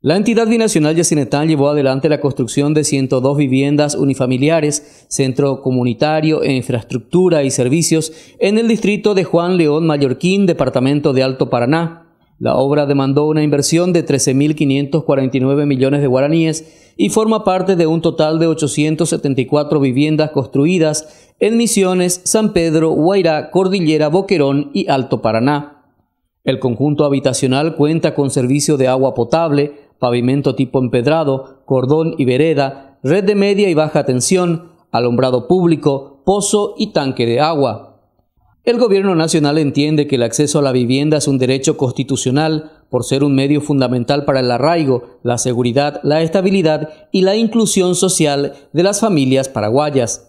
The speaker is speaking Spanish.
La entidad binacional Yacinetán llevó adelante la construcción de 102 viviendas unifamiliares, centro comunitario e infraestructura y servicios en el distrito de Juan León Mallorquín, departamento de Alto Paraná. La obra demandó una inversión de 13.549 millones de guaraníes y forma parte de un total de 874 viviendas construidas en Misiones, San Pedro, Guairá, Cordillera, Boquerón y Alto Paraná. El conjunto habitacional cuenta con servicio de agua potable, pavimento tipo empedrado, cordón y vereda, red de media y baja tensión, alumbrado público, pozo y tanque de agua. El Gobierno Nacional entiende que el acceso a la vivienda es un derecho constitucional por ser un medio fundamental para el arraigo, la seguridad, la estabilidad y la inclusión social de las familias paraguayas.